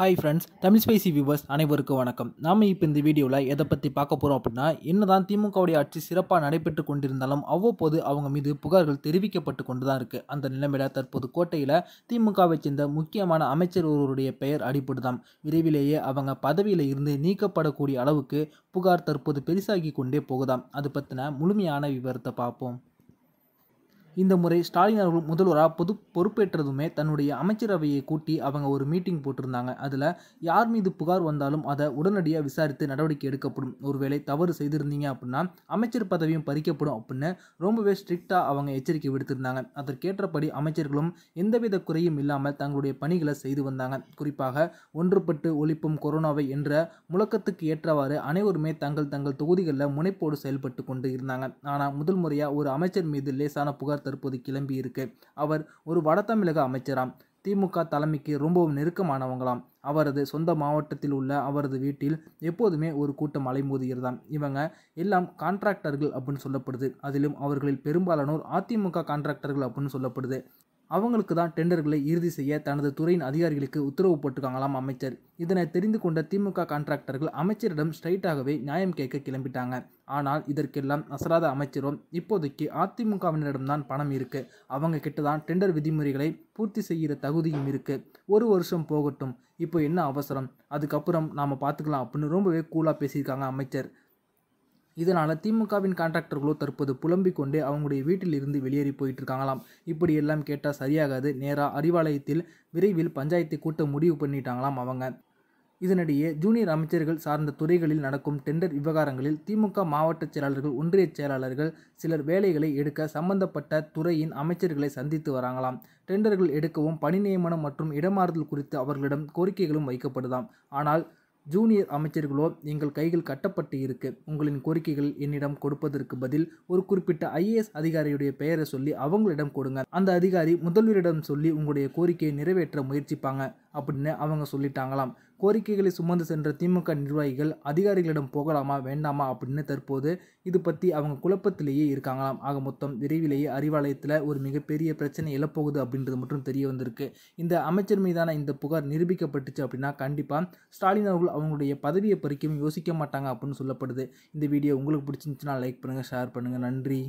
hi friends Tamil spicy viewers அனைவருக்கும் வணக்கம் நாம் இப்போ இந்த வீடியோவில் எதை பற்றி பார்க்க போகிறோம் அப்படின்னா என்னதான் திமுகவுடைய ஆட்சி சிறப்பாக நடைபெற்று கொண்டிருந்தாலும் அவ்வப்போது அவங்க மீது புகார்கள் தெரிவிக்கப்பட்டு கொண்டு தான் இருக்குது அந்த நிலைமையில் தற்போது கோட்டையில் திமுகவை சேர்ந்த முக்கியமான அமைச்சர் ஒருவருடைய பெயர் அடிபடுதாம் விரைவிலேயே அவங்க பதவியில் இருந்து நீக்கப்படக்கூடிய அளவுக்கு புகார் தற்போது பெருசாகி கொண்டே போகுதாம் அது பற்றின முழுமையான விவரத்தை பார்ப்போம் இந்த முறை ஸ்டாலின் அவர்கள் முதல்வராக பொது பொறுப்பேற்றதுமே தன்னுடைய அமைச்சரவையை கூட்டி அவங்க ஒரு மீட்டிங் போட்டிருந்தாங்க அதில் யார் மீது புகார் வந்தாலும் அதை உடனடியாக விசாரித்து நடவடிக்கை எடுக்கப்படும் ஒருவேளை தவறு செய்திருந்தீங்க அப்படின்னா அமைச்சர் பதவியும் பறிக்கப்படும் அப்படின்னு ரொம்பவே ஸ்ட்ரிக்டாக அவங்க எச்சரிக்கை விடுத்திருந்தாங்க அதற்கேற்றபடி அமைச்சர்களும் எந்தவித குறையும் இல்லாமல் தங்களுடைய பணிகளை செய்து வந்தாங்க குறிப்பாக ஒன்றுபட்டு ஒழிப்பும் கொரோனாவை என்ற முழக்கத்துக்கு ஏற்றவாறு அனைவருமே தங்கள் தங்கள் தொகுதிகளில் முனைப்போடு செயல்பட்டு கொண்டு இருந்தாங்க ஆனால் முதல் முறையாக ஒரு அமைச்சர் மீது லேசான புகார் தற்போது கிளம்பியிருக்கு அவர் ஒரு வட தமிழக அமைச்சராம் திமுக தலைமைக்கு ரொம்பவும் நெருக்கமானவங்களாம் அவரது சொந்த மாவட்டத்தில் உள்ள அவரது வீட்டில் எப்போதுமே ஒரு கூட்டம் அலைமோதுகிறதாம் இவங்க எல்லாம் கான்ட்ராக்டர்கள் அப்படின்னு சொல்லப்படுது அதிலும் அவர்களில் பெரும்பாலானோர் அதிமுக கான்ட்ராக்டர்கள் அப்படின்னு சொல்லப்படுது அவங்களுக்கு தான் டெண்டர்களை இறுதி செய்ய தனது துறையின் அதிகாரிகளுக்கு உத்தரவு போட்டிருக்காங்களாம் அமைச்சர் இதனை தெரிந்து கொண்ட திமுக கான்ட்ராக்டர்கள் அமைச்சரிடம் ஸ்ட்ரைட்டாகவே நியாயம் கேட்க கிளம்பிட்டாங்க ஆனால் இதற்கெல்லாம் அசராத அமைச்சரும் இப்போதைக்கு அதிமுகவினரிடம்தான் பணம் இருக்குது அவங்க கிட்ட தான் டெண்டர் விதிமுறைகளை பூர்த்தி செய்கிற தகுதியும் இருக்குது ஒரு வருஷம் போகட்டும் இப்போ என்ன அவசரம் அதுக்கப்புறம் நாம் பார்த்துக்கலாம் அப்படின்னு ரொம்பவே கூலாக பேசியிருக்காங்க அமைச்சர் இதனால் திமுகவின் கான்ட்ராக்டர்களோ தற்போது புலம்பிக் கொண்டு அவங்களுடைய வீட்டில் இருந்து வெளியேறி போயிட்டு இருக்காங்களாம் இப்படி எல்லாம் கேட்டால் சரியாகாது நேராக அறிவாலயத்தில் விரைவில் பஞ்சாயத்தை கூட்ட முடிவு பண்ணிட்டாங்களாம் அவங்க இதனிடையே ஜூனியர் அமைச்சர்கள் சார்ந்த துறைகளில் நடக்கும் டெண்டர் விவகாரங்களில் திமுக மாவட்ட செயலாளர்கள் ஒன்றிய செயலாளர்கள் சிலர் வேலைகளை எடுக்க சம்பந்தப்பட்ட துறையின் அமைச்சர்களை சந்தித்து வராங்களாம் டெண்டர்கள் எடுக்கவும் பணி நியமனம் மற்றும் இடமாறுதல் குறித்து அவர்களிடம் கோரிக்கைகளும் வைக்கப்படுதாம் ஆனால் ஜூனியர் அமைச்சர்களோ எங்கள் கைகள் கட்டப்பட்டு இருக்கு உங்களின் கோரிக்கைகள் என்னிடம் கொடுப்பதற்கு பதில் ஒரு குறிப்பிட்ட ஐஏஎஸ் அதிகாரியுடைய பெயரை சொல்லி அவங்களிடம் கொடுங்க அந்த அதிகாரி முதல்வரிடம் சொல்லி உங்களுடைய கோரிக்கையை நிறைவேற்ற முயற்சிப்பாங்க அப்படின்னு அவங்க சொல்லிட்டாங்களாம் கோரிக்கைகளை சுமந்து சென்ற திமுக நிர்வாகிகள் அதிகாரிகளிடம் போகலாமா வேண்டாமா அப்படின்னு தற்போது இது பற்றி அவங்க குழப்பத்திலேயே இருக்காங்களாம் ஆக மொத்தம் விரைவிலேயே அறிவாலயத்தில் ஒரு மிகப்பெரிய பிரச்சனை எழப்போகுது அப்படின்றது மட்டும் தெரிய வந்திருக்கு இந்த அமைச்சர் மீதான இந்த புகார் நிரூபிக்கப்பட்டுச்சு அப்படின்னா கண்டிப்பாக ஸ்டாலின் அவர்கள் அவங்களுடைய பதவியை பறிக்கவும் யோசிக்க மாட்டாங்க அப்படின்னு சொல்லப்படுது இந்த வீடியோ உங்களுக்கு பிடிச்சிருந்துச்சுன்னா லைக் பண்ணுங்கள் ஷேர் பண்ணுங்கள் நன்றி